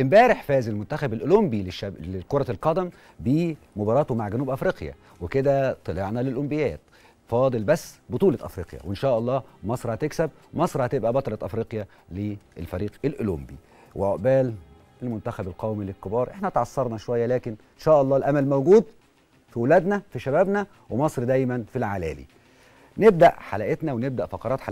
امبارح فاز المنتخب الاولمبي للشب... لكره القدم بمباراته مع جنوب افريقيا وكده طلعنا للاولمبياد فاضل بس بطوله افريقيا وان شاء الله مصر هتكسب مصر هتبقى بطله افريقيا للفريق الاولمبي وعقبال المنتخب القومي للكبار احنا تعثرنا شويه لكن ان شاء الله الامل موجود في ولادنا في شبابنا ومصر دايما في العلالي نبدا حلقتنا ونبدا فقرات حلقتنا